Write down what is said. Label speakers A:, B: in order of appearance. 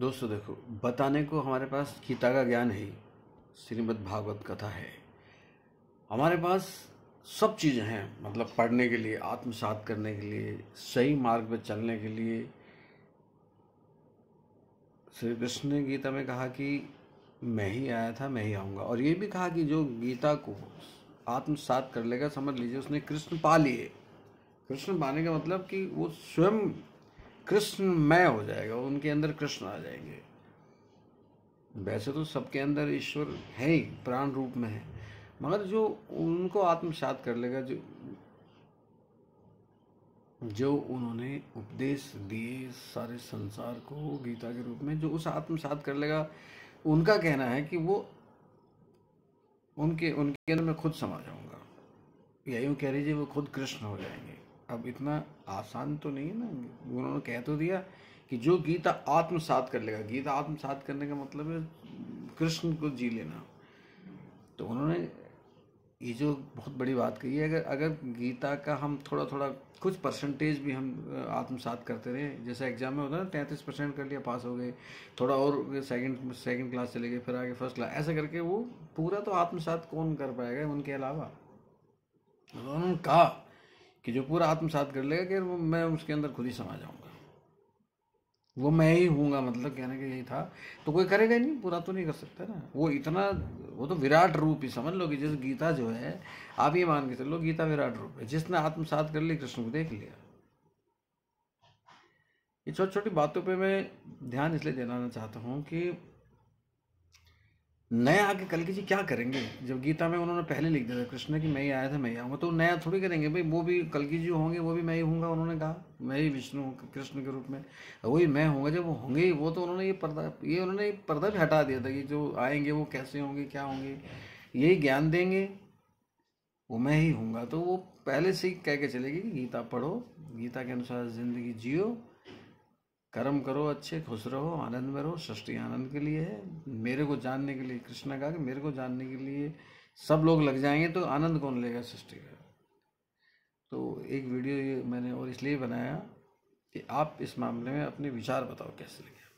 A: दोस्तों देखो बताने को हमारे पास गीता का ज्ञान है श्रीमद् भागवत कथा है हमारे पास सब चीज़ें हैं मतलब पढ़ने के लिए आत्मसात करने के लिए सही मार्ग पर चलने के लिए श्री कृष्ण ने गीता में कहा कि मैं ही आया था मैं ही आऊँगा और ये भी कहा कि जो गीता को आत्मसात कर लेगा समझ लीजिए उसने कृष्ण पा लिए कृष्ण पाने का मतलब कि वो स्वयं कृष्ण मैं हो जाएगा उनके अंदर कृष्ण आ जाएंगे वैसे तो सबके अंदर ईश्वर है ही प्राण रूप में है मगर जो उनको आत्मसात कर लेगा जो जो उन्होंने उपदेश दिए सारे संसार को गीता के रूप में जो उस आत्मसात कर लेगा उनका कहना है कि वो उनके उनके अंदर मैं खुद समा जाऊंगा या यूँ कह लीजिए वो खुद कृष्ण हो जाएंगे अब इतना आसान तो नहीं है ना उन्होंने कह तो दिया कि जो गीता आत्मसात कर लेगा गीता आत्मसात करने का मतलब है कृष्ण को जी लेना तो उन्होंने ये जो बहुत बड़ी बात कही है अगर अगर गीता का हम थोड़ा थोड़ा कुछ परसेंटेज भी हम आत्मसात करते रहे जैसे एग्जाम में होता है ना तैंतीस परसेंट कर लिया पास हो गए थोड़ा और सेकंड सेकंड क्लास चले गए फिर आगे फर्स्ट क्लास ऐसा करके वो पूरा तो आत्मसात कौन कर पाएगा उनके अलावा उन्होंने कहा कि जो पूरा आत्मसात कर लेगा कि मैं उसके अंदर खुद ही समा जाऊंगा वो मैं ही हूँगा मतलब कहने का यही था तो कोई करेगा ही नहीं पूरा तो नहीं कर सकता ना वो इतना वो तो विराट रूप ही समझ लो कि जैसे गीता जो है आप ये मान के चलो गीता विराट रूप है जिसने आत्मसात कर लिया कृष्ण को देख लिया ये छोटी छोटी बातों पे मैं ध्यान इसलिए देना चाहता हूँ कि नए आके कल की जी क्या करेंगे जब गीता में उन्होंने पहले लिख दिया था कृष्ण की मैं ही आया था मैं ही आऊँगा तो नया थोड़ी करेंगे भाई वो भी कल की जी होंगे वो भी मैं ही हूँगा उन्होंने कहा मैं ही विष्णु हूँ कृष्ण के रूप में वही मैं होंगे जब वो होंगे ही वो तो उन्होंने ये पर्दा ये उन्होंने पर्दा भी हटा दिया था कि जो आएंगे वो कैसे होंगे क्या होंगे यही ज्ञान देंगे वो मैं ही हूँगा तो वो पहले से ही कह के चलेगी कि गीता पढ़ो गीता के अनुसार ज़िंदगी जियो कर्म करो अच्छे खुश रहो आनंद में रहो सृष्टि आनंद के लिए है मेरे को जानने के लिए कृष्ण कहा कि मेरे को जानने के लिए सब लोग लग जाएंगे तो आनंद कौन लेगा सृष्टि का तो एक वीडियो ये मैंने और इसलिए बनाया कि आप इस मामले में अपने विचार बताओ कैसे लगे